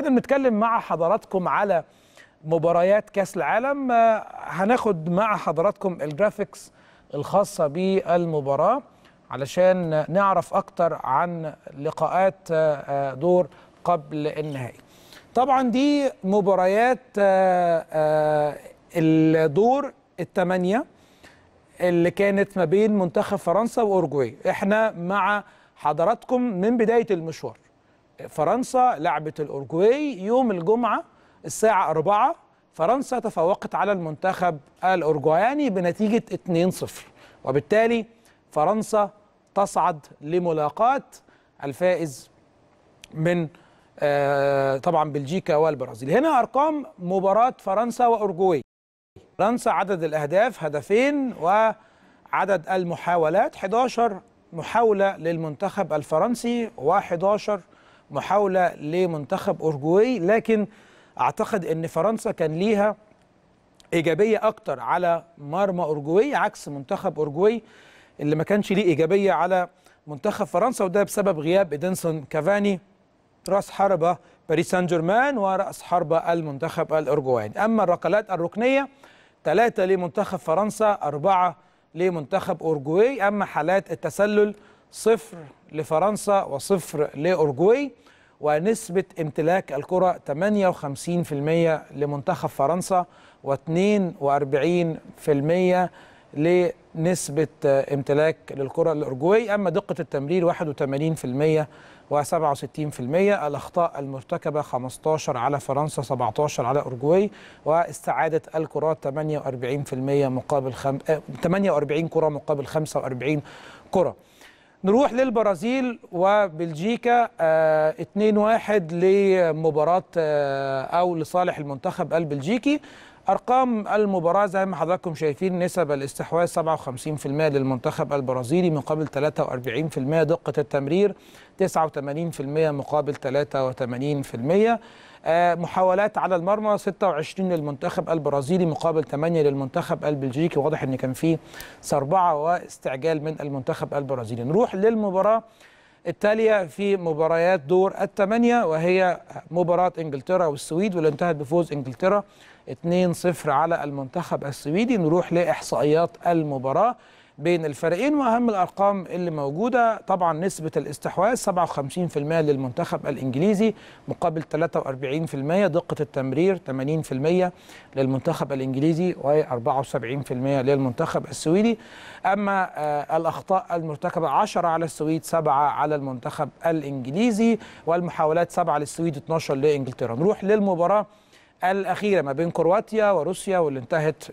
احنا بنتكلم مع حضراتكم على مباريات كاس العالم آه، هناخد مع حضراتكم الجرافيكس الخاصة بالمباراة علشان نعرف أكتر عن لقاءات آه، آه، دور قبل النهائي طبعا دي مباريات الدور الثمانية اللي كانت ما بين منتخب فرنسا وأورجواي احنا مع حضراتكم من بداية المشوار فرنسا لعبت الأورجواي يوم الجمعة الساعة 4 فرنسا تفوقت على المنتخب الأورجواياني بنتيجة 2-0 وبالتالي فرنسا تصعد لملاقات الفائز من آه، طبعا بلجيكا والبرازيل هنا أرقام مباراة فرنسا وأورجواي فرنسا عدد الأهداف هدفين وعدد المحاولات 11 محاولة للمنتخب الفرنسي و11 محاوله لمنتخب اورجواي لكن اعتقد ان فرنسا كان ليها ايجابيه اكتر على مرمى اورجواي عكس منتخب اورجواي اللي ما كانش ليه ايجابيه على منتخب فرنسا وده بسبب غياب ادنسون كافاني راس حربه باريس سان جيرمان وراس حربه المنتخب الاورجوايني اما الركلات الركنيه ثلاثه لمنتخب فرنسا اربعه لمنتخب اورجواي اما حالات التسلل صفر لفرنسا وصفر لأورجواي ونسبة امتلاك الكرة 58% لمنتخب فرنسا و42% لنسبة امتلاك للكرة الأورجواي أما دقة التمرير 81% و67% الأخطاء المرتكبة 15 على فرنسا 17 على أورجواي واستعادة الكرات 48% مقابل خم... 48 آه، كرة مقابل 45 كرة نروح للبرازيل وبلجيكا 2-1 آه، لمباراة آه، أو لصالح المنتخب البلجيكي أرقام المباراة زي ما حضراتكم شايفين نسب الاستحواذ 57% للمنتخب البرازيلي مقابل 43% دقة التمرير 89% مقابل 83% آه، محاولات على المرمى 26 للمنتخب البرازيلي مقابل 8 للمنتخب البلجيكي واضح ان كان في سربعه واستعجال من المنتخب البرازيلي نروح للمباراه التالية في مباريات دور الثمانية وهي مباراة انجلترا والسويد واللي انتهت بفوز انجلترا 2-0 على المنتخب السويدي نروح لإحصائيات المباراة بين الفريقين واهم الارقام اللي موجوده طبعا نسبه الاستحواذ 57% للمنتخب الانجليزي مقابل 43% دقه التمرير 80% للمنتخب الانجليزي و74% للمنتخب السويدي اما آه، الاخطاء المرتكبه 10 على السويد 7 على المنتخب الانجليزي والمحاولات 7 للسويد 12 لانجلترا نروح للمباراه الأخيرة ما بين كرواتيا وروسيا واللي انتهت 2-2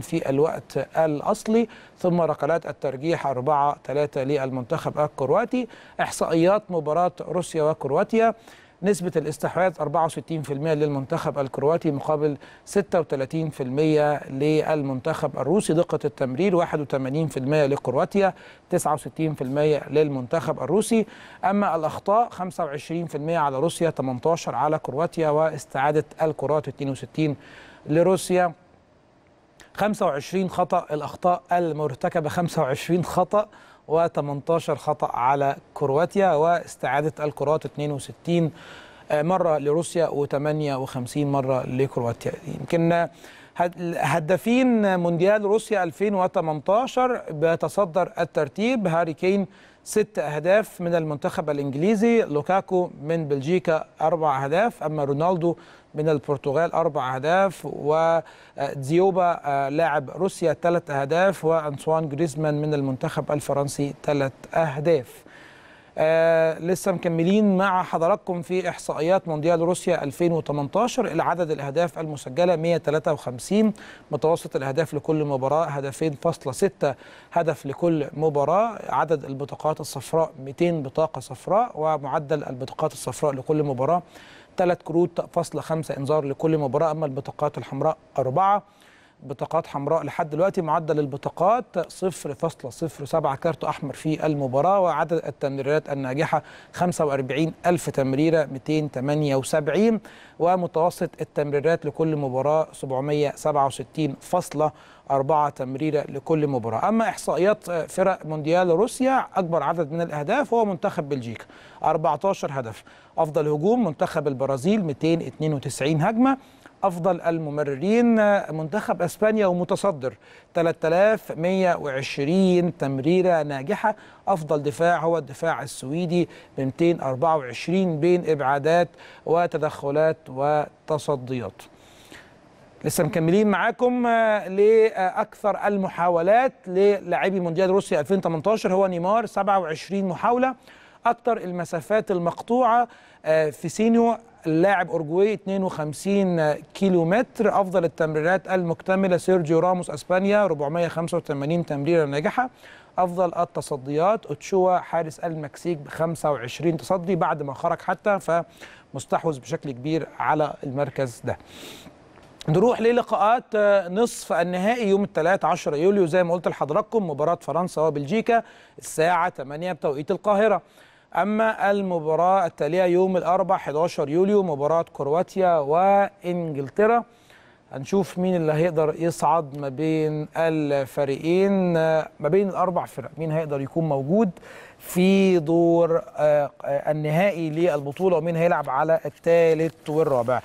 في الوقت الأصلي ثم ركلات الترجيح 4-3 للمنتخب الكرواتي إحصائيات مباراة روسيا وكرواتيا نسبة الاستحواذ 64% للمنتخب الكرواتي مقابل 36% للمنتخب الروسي دقة التمرير 81% لكرواتيا 69% للمنتخب الروسي أما الأخطاء 25% على روسيا 18% على كرواتيا واستعادة الكرات 62 لروسيا 25 خطأ الأخطاء المرتكبة 25 خطأ و18 خطأ على كرواتيا واستعادة الكرات 62 آه، مرة لروسيا و58 مرة لكرواتيا يمكن هدافين مونديال روسيا 2018 بيتصدر الترتيب هاري كين ست أهداف من المنتخب الإنجليزي لوكاكو من بلجيكا أربع أهداف أما رونالدو من البرتغال أربع أهداف وديوبا آه، لاعب روسيا ثلاث أهداف وأنطوان جريزمان من المنتخب الفرنسي ثلاث أهداف آه لسه مكملين مع حضراتكم في احصائيات مونديال روسيا 2018 العدد الاهداف المسجله 153 متوسط الاهداف لكل مباراه هدفين فاصلة 6 هدف لكل مباراه عدد البطاقات الصفراء 200 بطاقه صفراء ومعدل البطاقات الصفراء لكل مباراه 3 كروت فاصلة 5 انذار لكل مباراه اما البطاقات الحمراء 4 بطاقات حمراء لحد دلوقتي معدل البطاقات 0.07 كارت احمر في المباراه وعدد التمريرات الناجحه 45000 تمريره 278 ومتوسط التمريرات لكل مباراه 767.4 تمريره لكل مباراه اما احصائيات فرق مونديال روسيا اكبر عدد من الاهداف هو منتخب بلجيكا 14 هدف افضل هجوم منتخب البرازيل 292 هجمه أفضل الممررين منتخب أسبانيا ومتصدر 3120 تمريرة ناجحة أفضل دفاع هو الدفاع السويدي ب 224 بين إبعادات وتدخلات وتصديات لسه مكملين معاكم آه، لاكثر المحاولات للاعبي مونديال روسيا 2018 هو نيمار 27 محاوله اكثر المسافات المقطوعه آه، في سينيو اللاعب اورجواي 52 كيلو متر افضل التمريرات المكتمله سيرجيو راموس اسبانيا 485 تمريره ناجحه افضل التصديات اوتشوا حارس المكسيك ب 25 تصدي بعد ما خرج حتى فمستحوذ بشكل كبير على المركز ده نروح للقاءات نصف النهائي يوم الثلاث 10 يوليو زي ما قلت لحضراتكم مباراه فرنسا وبلجيكا الساعه 8 بتوقيت القاهره أما المباراة التالية يوم الاربعاء 11 يوليو مباراة كرواتيا وإنجلترا هنشوف مين اللي هيقدر يصعد ما بين الفريقين ما بين الأربع فرق مين هيقدر يكون موجود في دور آه، آه، النهائي للبطولة ومين هيلعب على الثالث والرابع